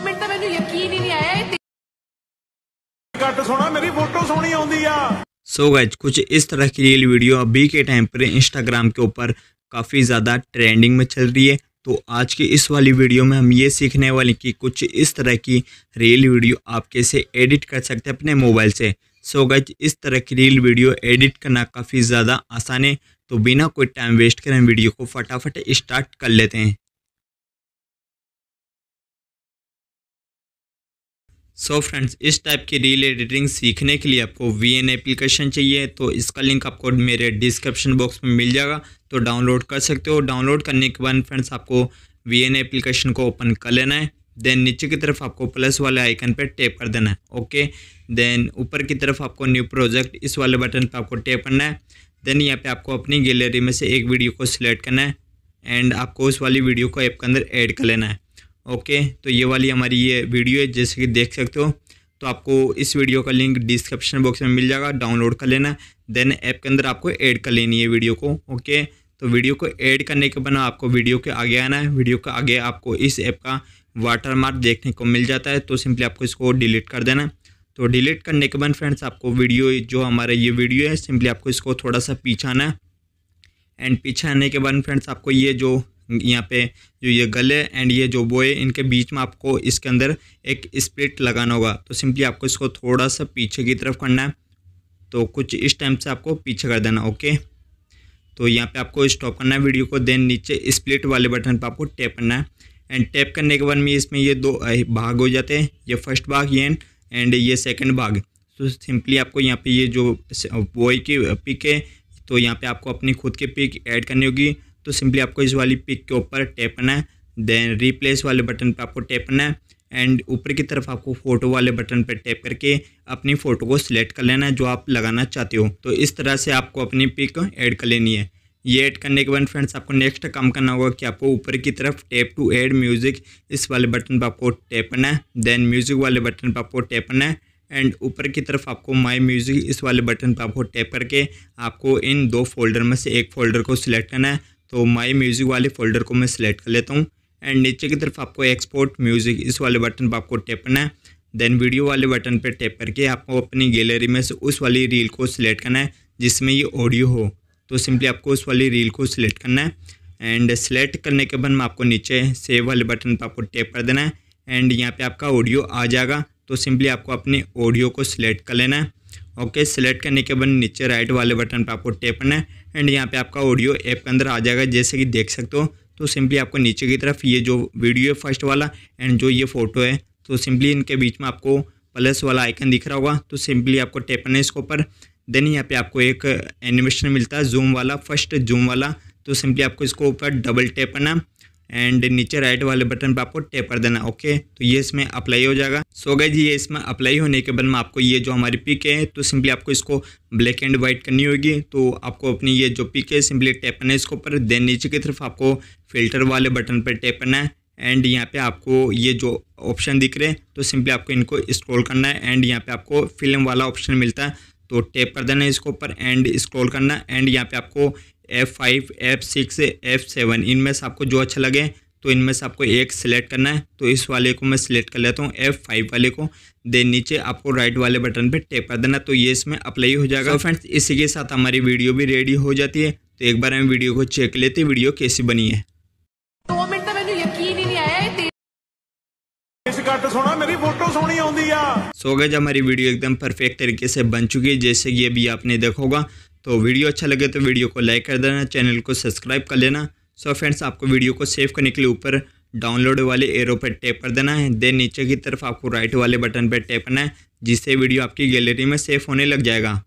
minute minute ਤਾਂ ਮੈਨੂੰ ਯਕੀਨ ਹੀ सो गैज कुछ इस तरह की रील वीडियो अभी के टाइम पर इंस्टाग्राम के ऊपर काफ़ी ज़्यादा ट्रेंडिंग में चल रही है तो आज की इस वाली वीडियो में हम ये सीखने वाले कि कुछ इस तरह की रील वीडियो आप कैसे एडिट कर सकते हैं अपने मोबाइल से सो गैज इस तरह की रील वीडियो एडिट करना काफ़ी ज़्यादा आसान है तो बिना कोई टाइम वेस्ट करें वीडियो को फटाफट स्टार्ट कर लेते हैं सो so फ्रेंड्स इस टाइप की रील एडिटिंग सीखने के लिए आपको वी एन एप्लीकेशन चाहिए तो इसका लिंक आपको मेरे डिस्क्रिप्शन बॉक्स में मिल जाएगा तो डाउनलोड कर सकते हो डाउनलोड करने के बाद फ्रेंड्स आपको वी एन एप्लीकेशन को ओपन कर लेना है देन नीचे की तरफ आपको प्लस वाले आइकन पर टैप कर देना है ओके देन ऊपर की तरफ आपको न्यू प्रोजेक्ट इस वाले बटन पर आपको टैप करना है देन यहाँ पे आपको अपनी गैलरी में से एक वीडियो को सिलेक्ट करना है एंड आपको उस वाली वीडियो को ऐप के अंदर ऐड कर लेना है ओके तो ये वाली हमारी ये वीडियो है जैसे कि देख सकते हो तो आपको इस वीडियो का लिंक डिस्क्रिप्शन बॉक्स में मिल जाएगा डाउनलोड कर लेना देन ऐप के अंदर आपको ऐड कर लेनी है वीडियो को ओके तो वीडियो को ऐड करने के बना आपको वीडियो के आगे आना है वीडियो के आगे आपको इस ऐप का वाटर मार्क देखने को मिल जाता है तो सिंपली आपको इसको डिलीट कर देना तो डिलीट करने के बाद फ्रेंड्स आपको वीडियो जो हमारा ये वीडियो है सिंपली आपको इसको थोड़ा सा पीछाना है एंड पीछे आने के बाद फ्रेंड्स आपको ये जो यहाँ पे जो ये गले एंड ये जो बोए है इनके बीच में आपको इसके अंदर एक स्प्लिट लगाना होगा तो सिंपली आपको इसको थोड़ा सा पीछे की तरफ करना है तो कुछ इस टाइम से आपको पीछे कर देना ओके तो यहाँ पे आपको स्टॉप करना है वीडियो को देन नीचे स्प्लिट वाले बटन पर आपको टैप करना है एंड टैप करने के बाद में इसमें ये दो भाग हो जाते हैं ये फर्स्ट भाग ये एंड ये सेकेंड भाग तो सिंपली आपको यहाँ पे ये जो बोए की पिक है तो यहाँ पे आपको अपनी खुद की पिक ऐड करनी होगी तो सिंपली आपको इस वाली पिक के ऊपर टैप करना है देन रिप्लेस वाले बटन पर आपको टैप करना है एंड ऊपर की तरफ आपको फ़ोटो वाले बटन पर टैप करके अपनी फ़ोटो को सिलेक्ट कर लेना है जो आप लगाना चाहते हो तो इस तरह से आपको अपनी पिक ऐड कर लेनी है ये ऐड करने के बाद फ्रेंड्स आपको नेक्स्ट काम करना होगा कि आपको ऊपर की तरफ टैप टू ऐड म्यूज़िक इस वाले बटन पर आपको टैप करना है देन म्यूज़िक वाले बटन पर आपको टैप करना है एंड ऊपर की तरफ आपको माई म्यूज़िक इस वाले बटन पर आपको टैप करके आपको इन दो फोल्डर में से एक फोल्डर को सिलेक्ट करना है तो माई म्यूज़िक वाले फोल्डर को मैं सिलेक्ट कर लेता हूँ एंड नीचे की तरफ आपको एक्सपोर्ट म्यूज़िक इस वाले बटन पर आपको टैप करना है देन वीडियो वाले बटन पर टैप करके आपको अपनी गैलरी में से उस वाली रील को सिलेक्ट करना है जिसमें ये ऑडियो हो तो सिंपली आपको उस वाली रील को सिलेक्ट करना है एंड सिलेक्ट करने के बाद मैं आपको नीचे सेव वाले बटन पर आपको टैप कर देना है एंड यहाँ पे आपका ऑडियो आ जाएगा तो सिंपली आपको अपने ऑडियो को सिलेक्ट कर लेना है ओके सेलेक्ट करने के बाद नीचे राइट वाले बटन पर आपको टैप करना है एंड यहाँ पे आपका ऑडियो ऐप के अंदर आ जाएगा जैसे कि देख सकते हो तो सिंपली आपको नीचे की तरफ ये जो वीडियो है फर्स्ट वाला एंड जो ये फोटो है तो सिंपली इनके बीच में आपको प्लस वाला आइकन दिख रहा होगा तो सिंपली आपको टैप करना है इसके ऊपर देन यहाँ पे आपको एक एनिमेशन मिलता है जूम वाला फर्स्ट जूम वाला तो सिंपली आपको इसको ऊपर डबल टैप करना एंड नीचे राइट वाले बटन पर आपको टैप कर देना ओके तो ये इसमें अप्लाई हो जाएगा सो गए जी ये इसमें अप्लाई होने के बाद में आपको ये जो हमारी पिक है तो सिंपली आपको इसको ब्लैक एंड वाइट करनी होगी तो आपको अपनी ये जो पिक है सिंपली टैप करना है इसके ऊपर देन नीचे की तरफ आपको फिल्टर वाले बटन पर टैप करना है एंड यहाँ पे आपको ये जो ऑप्शन दिख रहे हैं तो सिंपली आपको इनको स्क्रॉल करना है एंड यहाँ पे आपको फिल्म वाला ऑप्शन मिलता है तो टैप कर देना है इसके ऊपर एंड स्क्रॉल करना एंड यहाँ पे आपको F five F six F seven इनमें से आपको जो अच्छा लगे तो इनमें से आपको एक सिलेक्ट करना है तो इस वाले को मैं सिलेक्ट कर लेता हूँ एफ फाइव वाले को देन नीचे आपको राइट वाले बटन पे टैप कर देना तो ये इसमें अप्लाई हो जाएगा so फ्रेंड्स इसी के साथ हमारी वीडियो भी रेडी हो जाती है तो एक बार हम वीडियो को चेक लेते वीडियो कैसी बनी है तो सो गए हमारी वीडियो एकदम परफेक्ट तरीके से बन चुकी है जैसे कि अभी आपने देखोगा तो वीडियो अच्छा लगे तो वीडियो को लाइक कर देना चैनल को सब्सक्राइब कर लेना सो फ्रेंड्स आपको वीडियो को सेव करने के लिए ऊपर डाउनलोड वाले एरो पर टैप कर देना है देन नीचे की तरफ आपको राइट वाले बटन पर टैप करना है जिससे वीडियो आपकी गैलरी में सेफ होने लग जाएगा